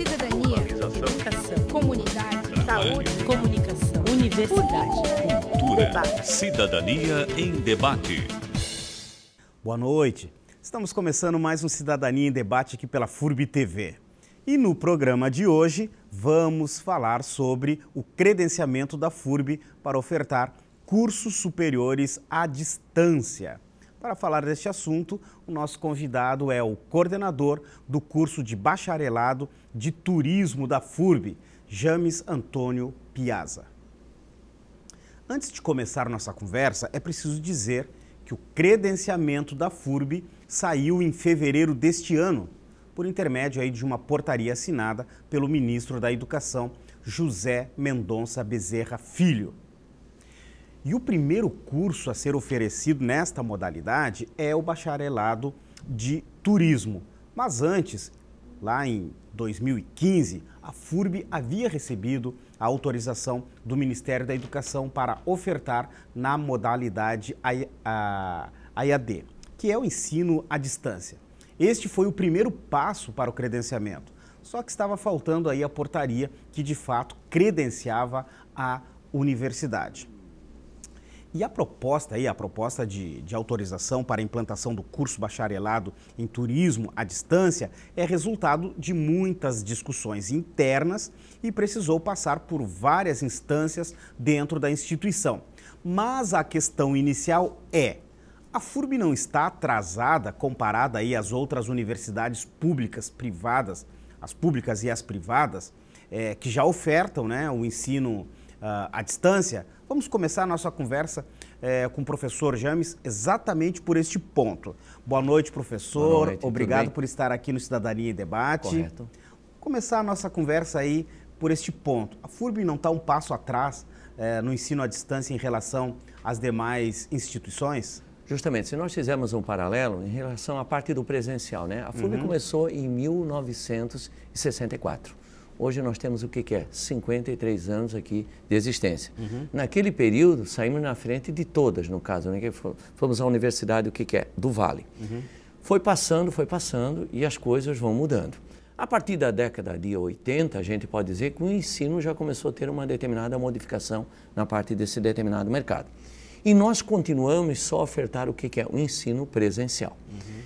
cidadania, educação, comunidade, saúde, comunicação, universidade, cultura, debate. cidadania em debate. Boa noite. Estamos começando mais um Cidadania em Debate aqui pela FURB TV. E no programa de hoje vamos falar sobre o credenciamento da FURB para ofertar cursos superiores à distância. Para falar deste assunto, o nosso convidado é o coordenador do curso de bacharelado de turismo da FURB, James Antônio Piazza. Antes de começar nossa conversa, é preciso dizer que o credenciamento da FURB saiu em fevereiro deste ano, por intermédio aí de uma portaria assinada pelo ministro da Educação, José Mendonça Bezerra Filho. E o primeiro curso a ser oferecido nesta modalidade é o bacharelado de turismo. Mas antes, lá em 2015, a FURB havia recebido a autorização do Ministério da Educação para ofertar na modalidade AIAD, que é o ensino à distância. Este foi o primeiro passo para o credenciamento. Só que estava faltando aí a portaria que de fato credenciava a universidade. E a proposta aí, a proposta de, de autorização para a implantação do curso bacharelado em turismo à distância é resultado de muitas discussões internas e precisou passar por várias instâncias dentro da instituição. Mas a questão inicial é: a FURB não está atrasada comparada aí às outras universidades públicas, privadas, as públicas e as privadas, é, que já ofertam né, o ensino ah, à distância, vamos começar a nossa conversa eh, com o professor James exatamente por este ponto. Boa noite, professor. Boa noite, Obrigado por estar aqui no Cidadania e Debate. Correto. Começar a nossa conversa aí por este ponto. A FURB não está um passo atrás eh, no ensino à distância em relação às demais instituições? Justamente, se nós fizermos um paralelo em relação à parte do presencial, né? A FURB uhum. começou em 1964. Hoje nós temos o que, que é? 53 anos aqui de existência. Uhum. Naquele período, saímos na frente de todas, no caso. Né? Fomos à universidade, o que, que é? Do Vale. Uhum. Foi passando, foi passando e as coisas vão mudando. A partir da década de 80, a gente pode dizer que o ensino já começou a ter uma determinada modificação na parte desse determinado mercado. E nós continuamos só a ofertar o que, que é o ensino presencial. Uhum.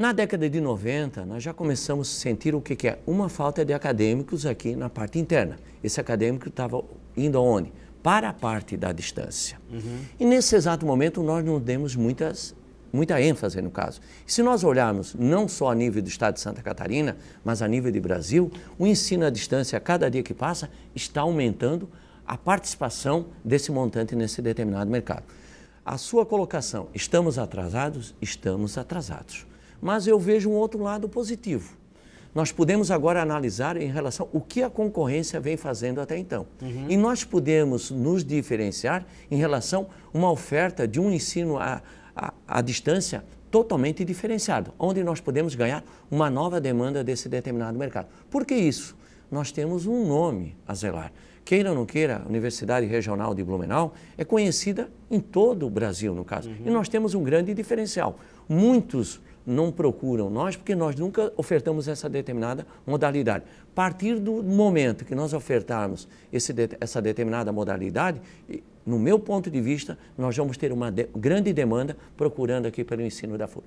Na década de 90, nós já começamos a sentir o que é uma falta de acadêmicos aqui na parte interna. Esse acadêmico estava indo aonde? Para a parte da distância. Uhum. E nesse exato momento, nós não demos muitas, muita ênfase no caso. se nós olharmos não só a nível do estado de Santa Catarina, mas a nível de Brasil, o ensino à distância, a cada dia que passa, está aumentando a participação desse montante nesse determinado mercado. A sua colocação, estamos atrasados? Estamos atrasados. Mas eu vejo um outro lado positivo. Nós podemos agora analisar em relação o que a concorrência vem fazendo até então. Uhum. E nós podemos nos diferenciar em relação a uma oferta de um ensino à, à, à distância totalmente diferenciado, onde nós podemos ganhar uma nova demanda desse determinado mercado. Por que isso? Nós temos um nome a zelar. Queira ou não queira, a Universidade Regional de Blumenau é conhecida em todo o Brasil, no caso. Uhum. E nós temos um grande diferencial. Muitos não procuram nós porque nós nunca ofertamos essa determinada modalidade. A partir do momento que nós ofertarmos esse, essa determinada modalidade, no meu ponto de vista, nós vamos ter uma de, grande demanda procurando aqui pelo ensino da Furb.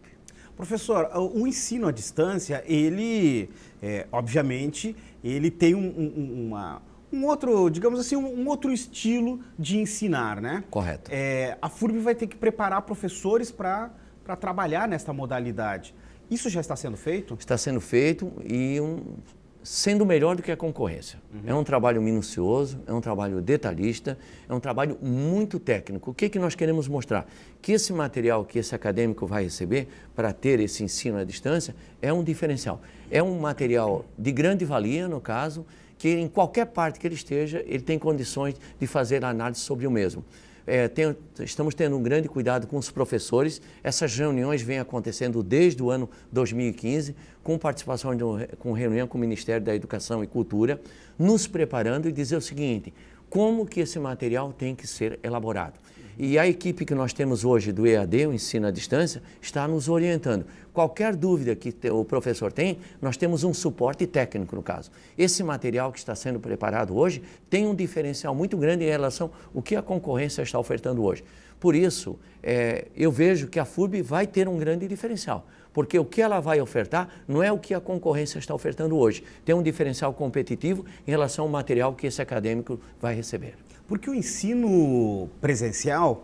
Professor, o ensino à distância, ele, é, obviamente, ele tem um, um, uma, um outro, digamos assim, um, outro estilo de ensinar, né? Correto. É, a FURB vai ter que preparar professores para para trabalhar nesta modalidade. Isso já está sendo feito? Está sendo feito e um, sendo melhor do que a concorrência. Uhum. É um trabalho minucioso, é um trabalho detalhista, é um trabalho muito técnico. O que, é que nós queremos mostrar? Que esse material que esse acadêmico vai receber para ter esse ensino à distância é um diferencial. É um material de grande valia, no caso, que em qualquer parte que ele esteja, ele tem condições de fazer análise sobre o mesmo. É, tem, estamos tendo um grande cuidado com os professores. Essas reuniões vêm acontecendo desde o ano 2015, com participação de um, com reunião com o Ministério da Educação e Cultura, nos preparando e dizer o seguinte: como que esse material tem que ser elaborado? E a equipe que nós temos hoje do EAD, o Ensino à Distância, está nos orientando. Qualquer dúvida que o professor tem, nós temos um suporte técnico, no caso. Esse material que está sendo preparado hoje tem um diferencial muito grande em relação ao que a concorrência está ofertando hoje. Por isso, é, eu vejo que a FURB vai ter um grande diferencial, porque o que ela vai ofertar não é o que a concorrência está ofertando hoje. Tem um diferencial competitivo em relação ao material que esse acadêmico vai receber. Porque o ensino presencial,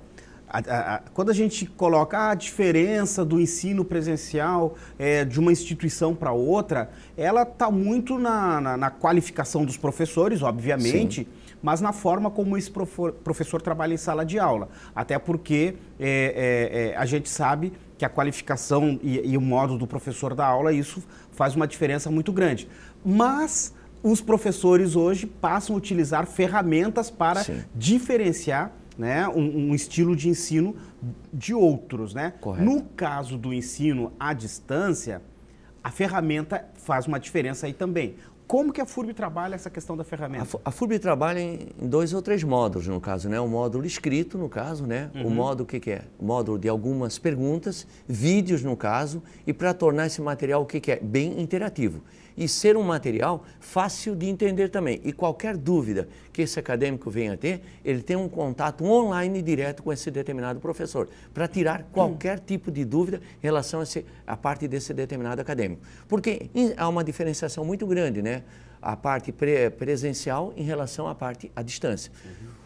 a, a, a, quando a gente coloca a diferença do ensino presencial é, de uma instituição para outra, ela está muito na, na, na, qualificação dos professores, obviamente, Sim. mas na forma como esse professor trabalha em sala de aula. Até porque é, é, é, a gente sabe que a qualificação e, e o modo do professor da aula, isso faz uma diferença muito grande. Mas os professores hoje passam a utilizar ferramentas para Sim. diferenciar né, um, um, estilo de ensino de outros. Né? No caso do ensino à distância, a ferramenta faz uma diferença aí também. Como que a FURB trabalha essa questão da ferramenta? A, FURB trabalha em dois ou três módulos, no caso, né? O módulo escrito, no caso, né? Uhum. O módulo, que, que, é? O módulo de algumas perguntas, vídeos, no caso, e para tornar esse material, o que, que é? Bem interativo e ser um material fácil de entender também. E qualquer dúvida que esse acadêmico venha ter, ele tem um contato online direto com esse determinado professor, para tirar qualquer hum. tipo de dúvida em relação a, esse, a parte desse determinado acadêmico. Porque há uma diferenciação muito grande, né? A parte pre presencial em relação à parte à distância. Uhum.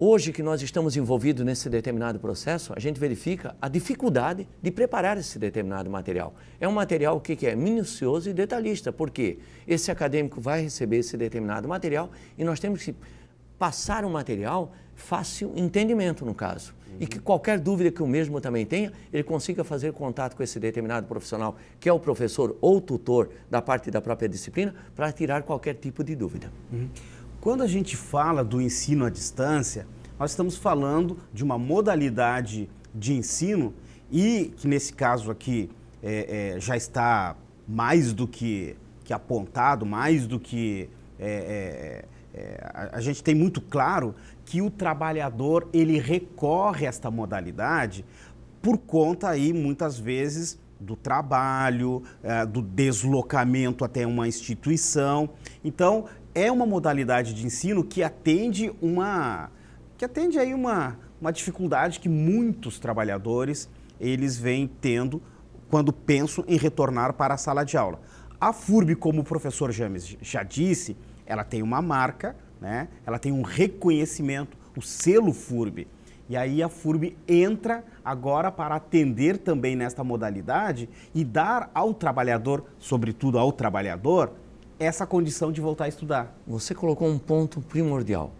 Hoje que nós estamos envolvidos nesse determinado processo, a gente verifica a dificuldade de preparar esse determinado material. É um material que é minucioso e detalhista, porque esse acadêmico vai receber esse determinado material e nós temos que passar o um material fácil entendimento, no caso. Uhum. E que qualquer dúvida que o mesmo também tenha, ele consiga fazer contato com esse determinado profissional, que é o professor ou tutor da parte da própria disciplina, para tirar qualquer tipo de dúvida. Uhum. Quando a gente fala do ensino à distância, nós estamos falando de uma modalidade de ensino e que nesse caso aqui é, é, já está mais do que, que apontado, mais do que é, é, é a, a gente tem muito claro que o trabalhador ele recorre a esta modalidade por conta aí muitas vezes do trabalho, é, do deslocamento até uma instituição. Então, é uma modalidade de ensino que atende uma que atende aí uma, uma dificuldade que muitos trabalhadores eles vêm tendo quando pensam em retornar para a sala de aula. A FURB, como o professor James já disse, ela tem uma marca, né? ela tem um reconhecimento, o selo FURB. E aí a FURB entra agora para atender também nesta modalidade e dar ao trabalhador, sobretudo ao trabalhador, essa condição de voltar a estudar. Você colocou um ponto primordial.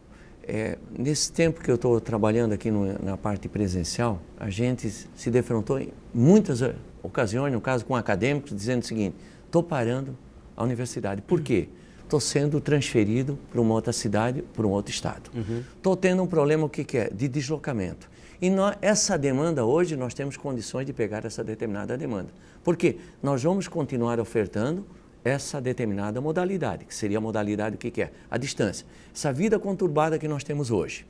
É, nesse tempo que eu estou trabalhando aqui no, na parte presencial, a gente se defrontou em muitas ocasiões, no caso com acadêmicos, dizendo o seguinte: estou parando a universidade. Por quê? Estou sendo transferido para uma outra cidade, para um outro estado. Estou uhum. tendo um problema o que, que é? de deslocamento. E nós, essa demanda hoje nós temos condições de pegar essa determinada demanda. Porque nós vamos continuar ofertando essa determinada modalidade, que seria a modalidade que, que é a distância. Essa vida conturbada que nós temos hoje.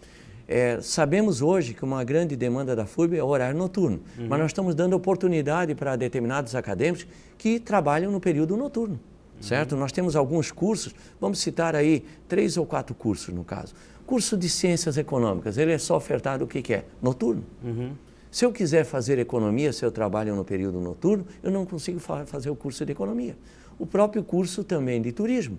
É, sabemos hoje que uma grande demanda da FURB é o horário noturno, uhum. mas nós estamos dando oportunidade para determinados acadêmicos que trabalham no período noturno, uhum. certo? Nós temos alguns cursos, vamos citar aí três ou quatro cursos no caso. Curso de Ciências Econômicas, ele é só ofertado o que, que é? Noturno. Uhum. Se eu quiser fazer economia, se eu trabalho no período noturno, eu não consigo fa fazer o curso de economia. O próprio curso também de turismo.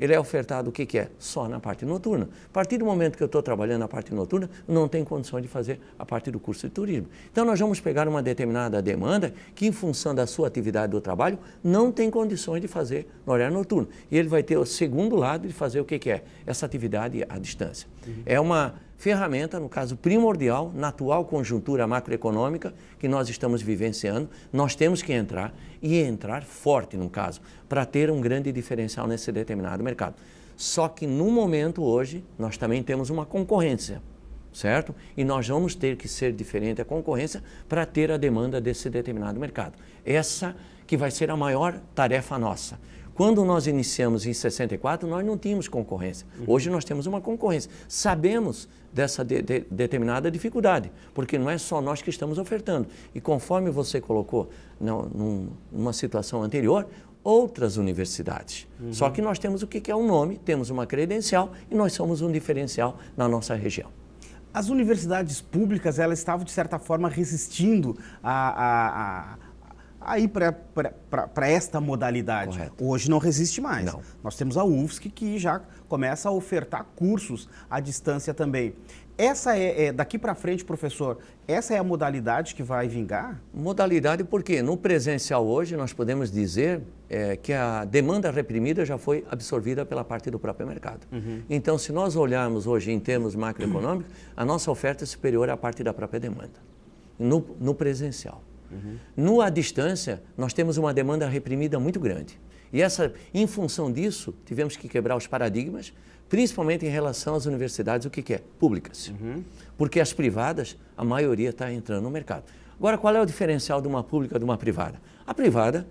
Ele é ofertado o que, que é? Só na parte noturna. A partir do momento que eu estou trabalhando na parte noturna, não tem condição de fazer a parte do curso de turismo. Então nós vamos pegar uma determinada demanda que, em função da sua atividade do trabalho, não tem condições de fazer no horário noturno. E ele vai ter o segundo lado de fazer o que, que é? Essa atividade à distância. Uhum. É uma ferramenta, no caso primordial, na atual conjuntura macroeconômica que nós estamos vivenciando, nós temos que entrar e entrar forte, no caso, para ter um grande diferencial nesse determinado mercado. Só que no momento hoje, nós também temos uma concorrência, certo? E nós vamos ter que ser diferente à concorrência para ter a demanda desse determinado mercado. Essa que vai ser a maior tarefa nossa. Quando nós iniciamos em 64, nós não tínhamos concorrência. Uhum. Hoje nós temos uma concorrência. Sabemos dessa de, de, determinada dificuldade, porque não é só nós que estamos ofertando. E conforme você colocou num, numa situação anterior, outras universidades. Uhum. Só que nós temos o que é um nome, temos uma credencial e nós somos um diferencial na nossa região. As universidades públicas, elas estavam, de certa forma, resistindo a, a, a aí para esta modalidade. Correto. Hoje não resiste mais. Não. Nós temos a UFSC que já começa a ofertar cursos à distância também. Essa é, é daqui para frente, professor, essa é a modalidade que vai vingar? Modalidade porque no presencial hoje nós podemos dizer é, que a demanda reprimida já foi absorvida pela parte do próprio mercado. Uhum. Então, se nós olharmos hoje em termos macroeconômicos, a nossa oferta é superior à parte da própria demanda, no, no presencial. Uhum. No à distância, nós temos uma demanda reprimida muito grande. E essa, em função disso, tivemos que quebrar os paradigmas, principalmente em relação às universidades, o que, que é? Públicas. Uhum. Porque as privadas, a maioria está entrando no mercado. Agora, qual é o diferencial de uma pública de uma privada? A privada,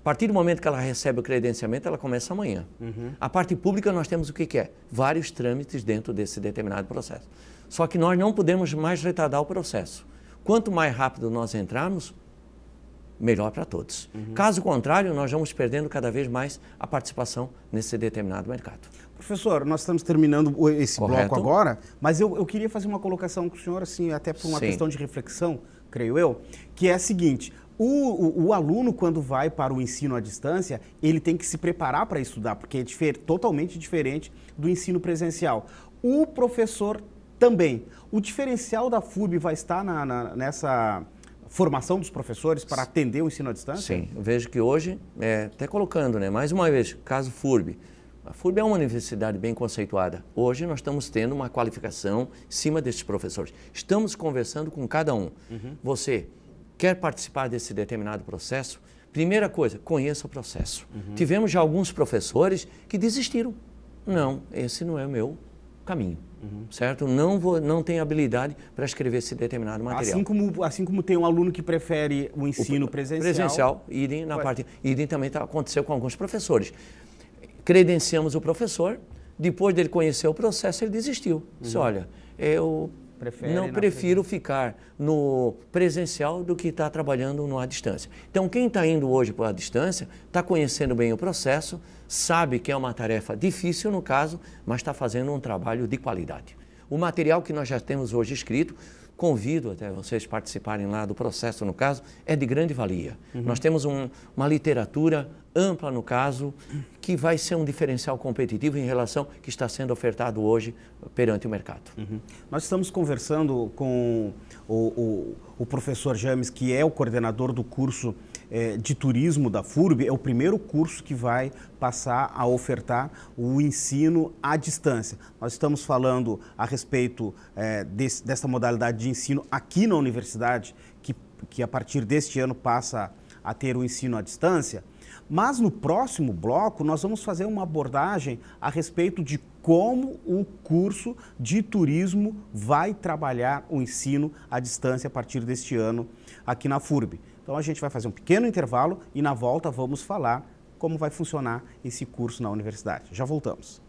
a partir do momento que ela recebe o credenciamento, ela começa amanhã. Uhum. A parte pública, nós temos o que, que é? Vários trâmites dentro desse determinado processo. Só que nós não podemos mais retardar o processo Quanto mais rápido nós entrarmos, melhor para todos. Uhum. Caso contrário, nós vamos perdendo cada vez mais a participação nesse determinado mercado. Professor, nós estamos terminando esse Correto. bloco agora, mas eu, eu queria fazer uma colocação com o senhor, assim, até por uma Sim. questão de reflexão, creio eu, que é a seguinte: o, o, o, aluno, quando vai para o ensino à distância, ele tem que se preparar para estudar, porque é difer totalmente diferente do ensino presencial. O professor também. O diferencial da FURB vai estar na, na, nessa formação dos professores para atender o ensino à distância? Sim, eu vejo que hoje, é, até colocando, né, mais uma vez, caso FURB, a FURB é uma universidade bem conceituada. Hoje nós estamos tendo uma qualificação em cima desses professores. Estamos conversando com cada um. Uhum. Você quer participar desse determinado processo? Primeira coisa, conheça o processo. Uhum. Tivemos já alguns professores que desistiram. Não, esse não é o meu caminho, uhum. certo? Não vou, não tenho habilidade para escrever esse determinado assim material. Assim como, assim como tem um aluno que prefere o ensino o, presencial. Presencial, idem na parte, idem também tá, aconteceu com alguns professores. Credenciamos o professor, depois dele conhecer o processo, ele desistiu. Uhum. Disse, olha, eu Prefere não prefiro frente. ficar no presencial do que estar tá trabalhando no à distância. Então, quem está indo hoje para a distância está conhecendo bem o processo, sabe que é uma tarefa difícil no caso, mas está fazendo um trabalho de qualidade. O material que nós já temos hoje escrito Convido até vocês participarem lá do processo, no caso, é de grande valia. Uhum. Nós temos um, uma literatura ampla, no caso, que vai ser um diferencial competitivo em relação que está sendo ofertado hoje perante o mercado. Uhum. Nós estamos conversando com o, o, o professor James, que é o coordenador do curso é, de Turismo da FURB é o primeiro curso que vai passar a ofertar o ensino à distância. Nós estamos falando a respeito é, desse, dessa modalidade de ensino aqui na universidade, que, que a partir deste ano passa a ter o ensino à distância. Mas no próximo bloco, nós vamos fazer uma abordagem a respeito de como o curso de turismo vai trabalhar o ensino à distância a partir deste ano aqui na FURB. Então a gente vai fazer um pequeno intervalo e na volta vamos falar como vai funcionar esse curso na universidade. Já voltamos.